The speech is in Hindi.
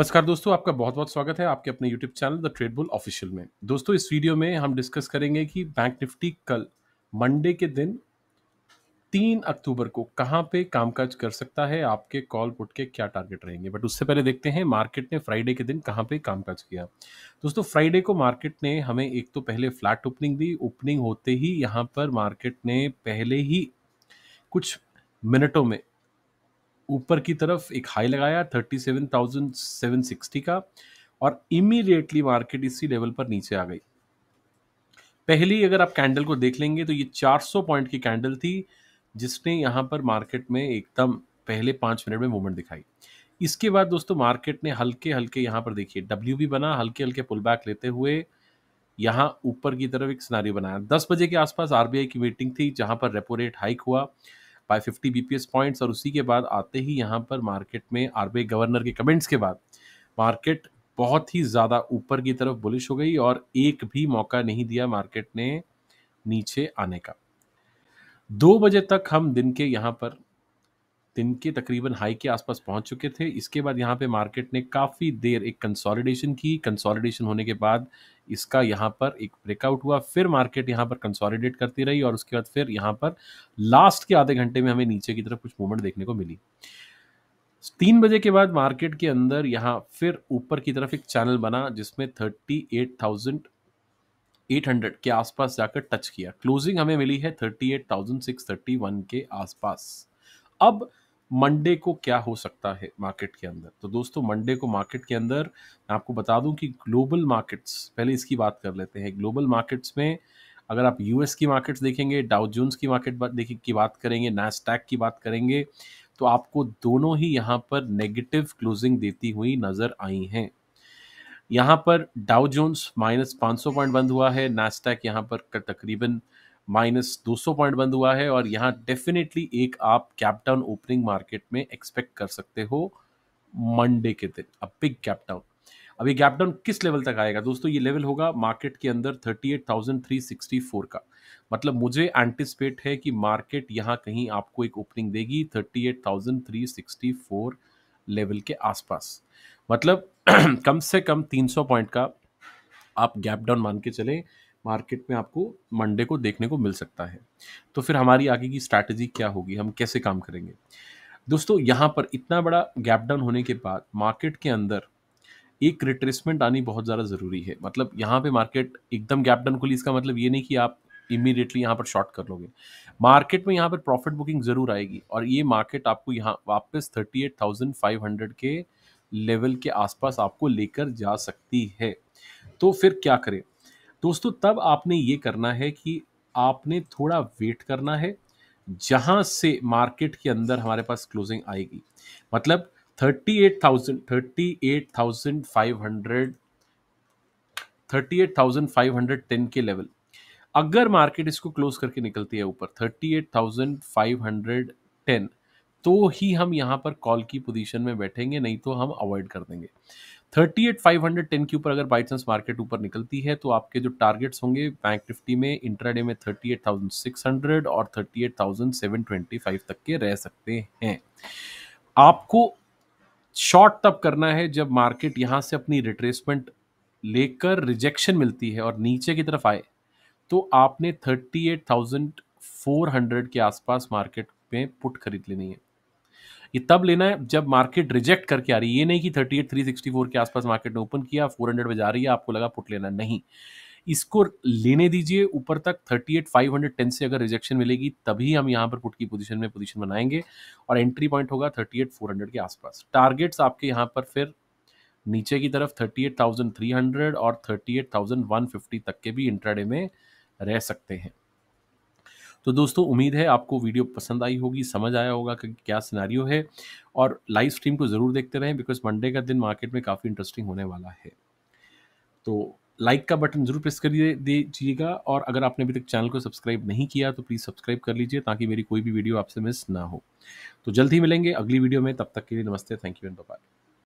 नमस्कार दोस्तों आपका बहुत बहुत स्वागत है आपके अपने YouTube channel the trade bull official में दोस्तों इस वीडियो में हम डिस्कस करेंगे कि बैंक निफ्टी कल मंडे के दिन तीन अक्टूबर को कहाँ पे कामकाज कर सकता है आपके कॉल पुट के क्या टारगेट रहेंगे बट उससे पहले देखते हैं मार्केट ने फ्राइडे के दिन कहाँ पे कामकाज किया दोस्तों फ्राइडे को मार्केट ने हमें एक तो पहले फ्लैट ओपनिंग दी ओपनिंग होते ही यहाँ पर मार्केट ने पहले ही कुछ मिनटों में ऊपर की तरफ एक हाई लगाया 37,760 का और इमीडिएटली मार्केट इसी लेवल पर नीचे आ गई पहली अगर आप कैंडल को देख लेंगे तो ये 400 पॉइंट की कैंडल थी जिसने यहाँ पर मार्केट में एकदम पहले पाँच मिनट में मूवमेंट दिखाई इसके बाद दोस्तों मार्केट ने हल्के हल्के यहाँ पर देखिए डब्ल्यू भी बना हल्के हल्के पुल बैक लेते हुए यहाँ ऊपर की तरफ एक सिनारी बनाया दस बजे के आसपास आरबीआई की मीटिंग थी जहाँ पर रेपो रेट हाइक हुआ बाय फिफ्टी बी पॉइंट्स और उसी के बाद आते ही यहाँ पर मार्केट में आरबीआई गवर्नर के कमेंट्स के बाद मार्केट बहुत ही ज़्यादा ऊपर की तरफ बुलिश हो गई और एक भी मौका नहीं दिया मार्केट ने नीचे आने का दो बजे तक हम दिन के यहाँ पर दिन के तकरीबन हाई के आसपास पहुंच चुके थे इसके बाद यहाँ पे मार्केट ने काफ़ी देर एक कंसोलिडेशन की कंसोलिडेशन होने के बाद इसका यहाँ पर एक ब्रेकआउट हुआ फिर मार्केट यहाँ पर कंसोलिडेट करती रही और उसके बाद फिर यहाँ पर लास्ट के आधे घंटे में हमें नीचे की तरफ कुछ मूवमेंट देखने को मिली तीन बजे के बाद मार्केट के अंदर यहाँ फिर ऊपर की तरफ एक चैनल बना जिसमें थर्टी एट थाउजेंड 800 के आसपास जाकर टच किया क्लोजिंग हमें मिली है thirty thirty eight thousand six one के आसपास अब मंडे को क्या हो सकता है मार्केट के अंदर तो दोस्तों मंडे को मार्केट के अंदर मैं आपको बता दूं कि ग्लोबल मार्केट्स पहले इसकी बात कर लेते हैं ग्लोबल मार्केट्स में अगर आप यूएस की मार्केट्स देखेंगे डाउ जोन्स की मार्केट देखिए की बात करेंगे नैसटैक की बात करेंगे तो आपको दोनों ही यहाँ पर नेगेटिव क्लोजिंग देती हुई नज़र आई हैं यहाँ पर डाउ जोन्स माइनस पॉइंट बंद हुआ है नैसटैक यहाँ पर तकरीबन माइनस 200 पॉइंट बंद हुआ है और यहाँ डेफिनेटली एक आप कैपटाउन ओपनिंग मार्केट में एक्सपेक्ट कर सकते हो मंडे के दिन अब बिग कैपटाउन अब ये गैप डाउन किस लेवल तक आएगा दोस्तों ये लेवल होगा मार्केट के अंदर 38,364 का मतलब मुझे एंटिसिपेट है कि मार्केट यहाँ कहीं आपको एक ओपनिंग देगी 38,364 लेवल के आसपास मतलब कम से कम 300 पॉइंट का आप गैप डाउन मान के चलें मार्केट में आपको मंडे को देखने को मिल सकता है तो फिर हमारी आगे की स्ट्रैटेजी क्या होगी हम कैसे काम करेंगे दोस्तों यहाँ पर इतना बड़ा गैप डाउन होने के बाद मार्केट के अंदर एक रिट्रेसमेंट आनी बहुत ज़्यादा ज़रूरी है मतलब यहाँ पे मार्केट एकदम गैप डाउन खुली इसका मतलब ये नहीं कि आप इमीडिएटली यहाँ पर शॉर्ट कर लोगे मार्केट में यहाँ पर प्रॉफिट बुकिंग ज़रूर आएगी और ये मार्केट आपको यहाँ वापस हंड्रेड के लेवल के आसपास आपको लेकर जा सकती है तो फिर क्या करें दोस्तों तब आपने ये करना है कि आपने थोड़ा वेट करना है जहां से मार्केट के अंदर हमारे पास क्लोजिंग आएगी मतलब 38,000 38,500 टेन के लेवल अगर मार्केट इसको क्लोज करके निकलती है ऊपर 38,510 तो ही हम यहां पर कॉल की पोजीशन में बैठेंगे नहीं तो हम अवॉइड कर देंगे thirty eight five hundred ten के ऊपर अगर बाई चांस मार्केट ऊपर निकलती है तो आपके जो टारगेट्स होंगे बैंक निफ्टी में डे में thirty eight thousand six hundred और thirty eight thousand seven twenty five तक के रह सकते हैं आपको शॉर्ट तब करना है जब मार्केट यहाँ से अपनी रिट्रेसमेंट लेकर रिजेक्शन मिलती है और नीचे की तरफ आए तो आपने thirty eight thousand four hundred के आसपास मार्केट में पुट खरीद लेनी है ये तब लेना है जब मार्केट रिजेक्ट करके आ रही है ये नहीं कि thirty eight three sixty four के आसपास मार्केट ने ओपन किया फोर हंड्रेड में जा रही है आपको लगा पुट लेना नहीं इसको लेने दीजिए ऊपर तक thirty eight five hundred ten से अगर रिजेक्शन मिलेगी तभी हम यहाँ पर पुट की पोजीशन में पोजीशन बनाएंगे और एंट्री पॉइंट होगा थर्टी एट फोर हंड्रेड के आसपास टारगेट्स आपके यहाँ पर फिर नीचे की तरफ thirty eight thousand three hundred और thirty eight thousand one fifty तक के भी इंट्राडे में रह सकते हैं तो दोस्तों उम्मीद है आपको वीडियो पसंद आई होगी समझ आया होगा कि क्या सिनारियो है और लाइव स्ट्रीम को ज़रूर देखते रहें बिकॉज मंडे का दिन मार्केट में काफ़ी इंटरेस्टिंग होने वाला है तो लाइक का बटन ज़रूर प्रेस कर दीजिएगा और अगर आपने अभी तक चैनल को सब्सक्राइब नहीं किया तो प्लीज़ सब्सक्राइब कर लीजिए ताकि मेरी कोई भी वीडियो आपसे मिस ना हो तो जल्द ही मिलेंगे अगली वीडियो में तब तक के लिए नमस्ते थैंक यू एंड बाय